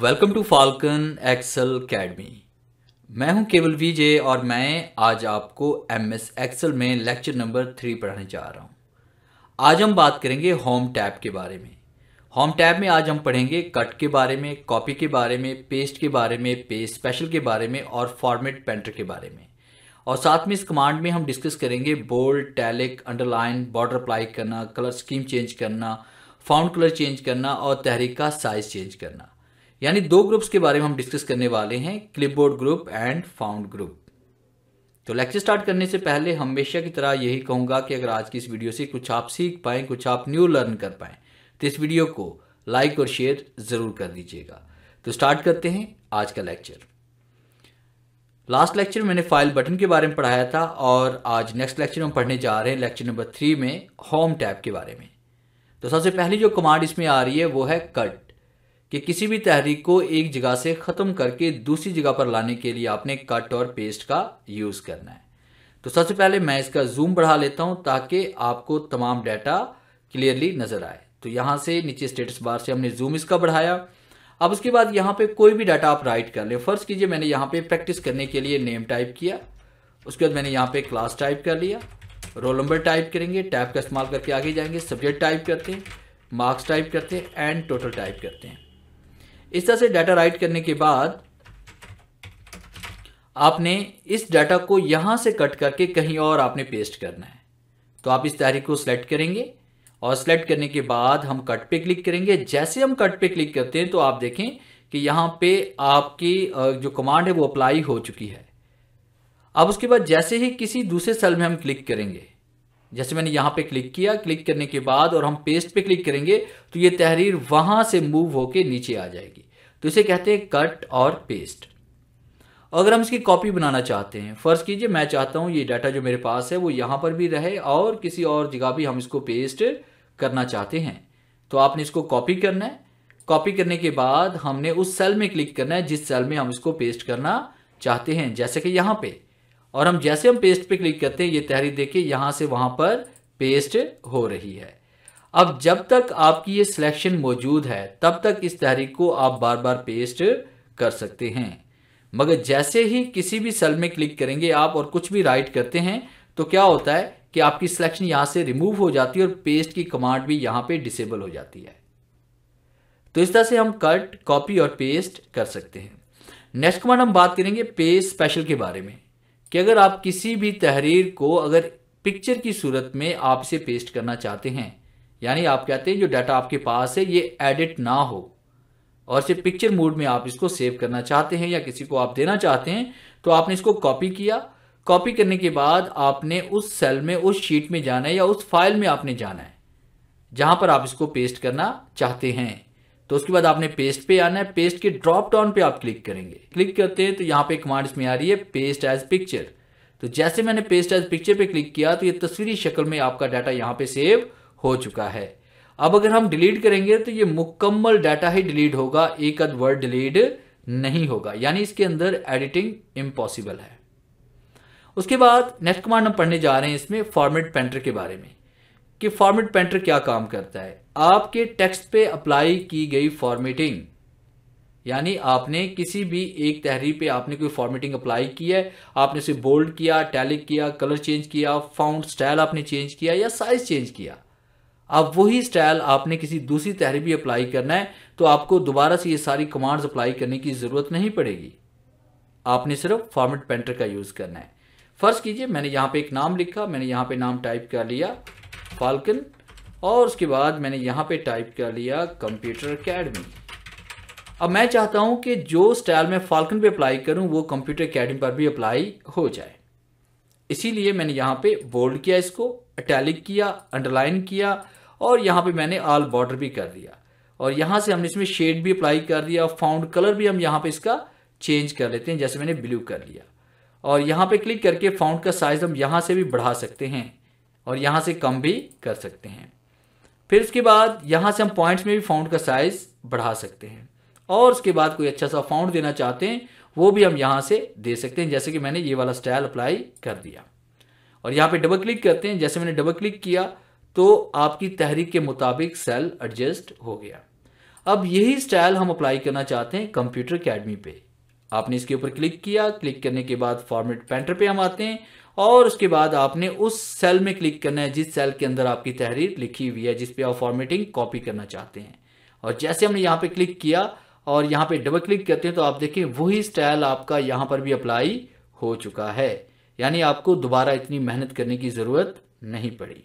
welcome to Falcon Excel Academy मैं हूं Keval VJ और मैं आज आपको एम एस एक्सेल में लेक्चर नंबर थ्री पढ़ाने जा रहा हूं आज हम बात करेंगे होम टैब के बारे में होम टैब में आज हम पढ़ेंगे कट के बारे में कॉपी के बारे में पेस्ट के बारे में पेस्ट स्पेशल के बारे में और फॉर्मेट पेंटर के बारे में और साथ में इस कमांड में हम डिस्कस करेंगे bold italic underline border apply करना कलर स्कीम चेंज करना फाउंड कलर चेंज करना और तहरीक का साइज़ चेंज करना यानी दो ग्रुप्स के बारे में हम डिस्कस करने वाले हैं clipboard group and font group तो लेक्चर स्टार्ट करने से पहले हमेशा की तरह यही कहूंगा कि अगर आज की इस वीडियो से कुछ आप सीख पाए कुछ आप न्यू लर्न कर पाए तो इस वीडियो को लाइक और शेयर ज़रूर कर दीजिएगा तो स्टार्ट करते हैं आज का लेक्चर लास्ट लेक्चर मैंने फाइल बटन के बारे में पढ़ाया था और आज नेक्स्ट लेक्चर हम पढ़ने जा रहे हैं लेक्चर नंबर थ्री में होम टैब के बारे में तो सबसे पहली जो कमांड इसमें आ रही है वो है कट कि किसी भी तहरीक को एक जगह से ख़त्म करके दूसरी जगह पर लाने के लिए आपने कट और पेस्ट का यूज़ करना है तो सबसे पहले मैं इसका जूम बढ़ा लेता हूँ ताकि आपको तमाम डाटा क्लियरली नज़र आए तो यहाँ से नीचे स्टेटस बार से हमने जूम इसका बढ़ाया अब उसके बाद यहाँ पर कोई भी डाटा आप राइट कर लें फ़र्ज़ कीजिए मैंने यहाँ पर प्रैक्टिस करने के लिए नेम टाइप किया उसके बाद मैंने यहाँ पर क्लास टाइप कर लिया रोल नंबर टाइप करेंगे टैप का इस्तेमाल करके आगे जाएंगे सब्जेक्ट टाइप करते हैं मार्क्स टाइप करते हैं एंड टोटल टाइप करते हैं इस तरह से डाटा राइट करने के बाद आपने इस डाटा को यहां से कट करके कहीं और आपने पेस्ट करना है तो आप इस तारीख को सिलेक्ट करेंगे और सिलेक्ट करने के बाद हम कट पे क्लिक करेंगे जैसे हम कट पे क्लिक करते हैं तो आप देखें कि यहां पे आपकी जो कमांड है वो अप्लाई हो चुकी है अब उसके बाद जैसे ही किसी दूसरे सेल में हम क्लिक करेंगे जैसे मैंने यहाँ पे क्लिक किया क्लिक करने के बाद और हम पेस्ट पे क्लिक करेंगे तो ये तहरीर वहां से मूव होके नीचे आ जाएगी तो इसे कहते हैं कट और पेस्ट अगर हम इसकी कॉपी बनाना चाहते हैं फ़र्ज़ कीजिए मैं चाहता हूँ ये डाटा जो मेरे पास है वो यहाँ पर भी रहे और किसी और जगह भी हम इसको पेस्ट करना चाहते हैं तो आपने इसको कॉपी करना है कॉपी करने के बाद हमने उस सेल में क्लिक करना है जिस सेल में हम इसको पेस्ट करना चाहते हैं जैसे कि यहाँ पे और हम जैसे हम पेस्ट पे क्लिक करते हैं ये तहरीर देखिए यहाँ से वहाँ पर पेस्ट हो रही है अब जब तक आपकी ये सिलेक्शन मौजूद है तब तक इस तहरीर को आप बार बार पेस्ट कर सकते हैं मगर जैसे ही किसी भी सेल में क्लिक करेंगे आप और कुछ भी राइट करते हैं तो क्या होता है कि आपकी सिलेक्शन यहाँ से रिमूव हो जाती है और पेस्ट की कमांड भी यहाँ पे डिसेबल हो जाती है तो इस तरह से हम कट कॉपी और पेस्ट कर सकते हैं नेक्स्ट कमांड हम बात करेंगे पेस्ट स्पेशल के बारे में कि अगर आप किसी भी तहरीर को अगर पिक्चर की सूरत में आप इसे पेस्ट करना चाहते हैं यानी आप कहते हैं जो डाटा आपके पास है ये एडिट ना हो और इसे पिक्चर मोड में आप इसको सेव करना चाहते हैं या किसी को आप देना चाहते हैं तो आपने इसको कॉपी किया कॉपी करने के बाद आपने उस सेल में उस शीट में जाना है या उस फाइल में आपने जाना है जहां पर आप इसको पेस्ट करना चाहते हैं तो उसके बाद आपने पेस्ट पे आना है पेस्ट के ड्रॉप डाउन पे आप क्लिक करेंगे क्लिक करते हैं तो यहाँ पे कमांड इसमें आ रही है पेस्ट एज पिक्चर तो जैसे मैंने पेस्ट एज पिक्चर पे क्लिक किया तो ये तस्वीरी शक्ल में आपका डाटा यहाँ पे सेव हो चुका है अब अगर हम डिलीट करेंगे तो ये मुकम्मल डाटा ही डिलीट होगा एक अद वर्ड डिलीट नहीं होगा यानी इसके अंदर एडिटिंग इम्पॉसिबल है उसके बाद नेक्स्ट कमांड हम पढ़ने जा रहे हैं इसमें फॉर्मेट पेंटर के बारे में कि फॉर्मेट पेंटर क्या काम करता है आपके टेक्स्ट पे अप्लाई की गई फॉर्मेटिंग यानी आपने किसी भी एक तहरीर पे आपने कोई फॉर्मेटिंग अप्लाई की है आपने उसे बोल्ड किया टैलिक किया कलर चेंज किया फाउंड स्टाइल आपने चेंज किया या साइज चेंज किया अब वही स्टाइल आपने किसी दूसरी तहरीर भी अप्लाई करना है तो आपको दोबारा से ये सारी कमांड्स अप्लाई करने की ज़रूरत नहीं पड़ेगी आपने सिर्फ फॉर्मेट पेंटर का यूज़ करना है फर्स्ट कीजिए मैंने यहां पे एक नाम लिखा मैंने यहां पे नाम टाइप कर लिया फाल्कन और उसके बाद मैंने यहाँ पे टाइप कर लिया कंप्यूटर अकेडमी अब मैं चाहता हूँ कि जो स्टाइल मैं फाल्कन पे अप्लाई करूँ वो कंप्यूटर अकेडमी पर भी अप्लाई हो जाए इसीलिए मैंने यहाँ पे बोल्ड किया इसको अटैलिक किया अंडरलाइन किया और यहाँ पे मैंने आल बॉर्डर भी कर दिया और यहाँ से हमने इसमें शेड भी अप्लाई कर दिया फाउंड कलर भी हम यहाँ पे इसका चेंज कर लेते हैं जैसे मैंने ब्लू कर लिया और यहाँ पर क्लिक करके फाउंड का साइज़ हम यहाँ से भी बढ़ा सकते हैं और यहाँ से कम भी कर सकते हैं फिर उसके बाद यहाँ से हम पॉइंट्स में भी फाउंड का साइज़ बढ़ा सकते हैं और उसके बाद कोई अच्छा सा फाउंड देना चाहते हैं वो भी हम यहाँ से दे सकते हैं जैसे कि मैंने ये वाला स्टाइल अप्लाई कर दिया और यहाँ पे डबल क्लिक करते हैं जैसे मैंने डबल क्लिक किया तो आपकी तहरीक के मुताबिक सेल एडजस्ट हो गया अब यही स्टाइल हम अप्लाई करना चाहते हैं कंप्यूटर अकेडमी पे आपने इसके ऊपर क्लिक किया क्लिक करने के बाद फॉर्मेट पेंटर पे हम आते हैं और उसके बाद आपने उस सेल में क्लिक करना है जिस सेल के अंदर आपकी तहरीर लिखी हुई है जिस पे आप फॉर्मेटिंग कॉपी करना चाहते हैं और जैसे हमने यहाँ पे क्लिक किया और यहाँ पे डबल क्लिक करते हैं तो आप देखें वही स्टाइल आपका यहाँ पर भी अप्लाई हो चुका है यानी आपको दोबारा इतनी मेहनत करने की ज़रूरत नहीं पड़ी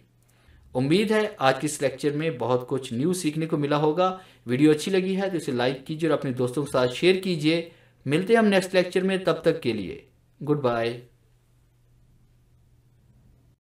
उम्मीद है आज के इस लेक्चर में बहुत कुछ न्यू सीखने को मिला होगा वीडियो अच्छी लगी है तो इसे लाइक कीजिए और अपने दोस्तों के साथ शेयर कीजिए मिलते हैं हम नेक्स्ट लेक्चर में तब तक के लिए गुड बाय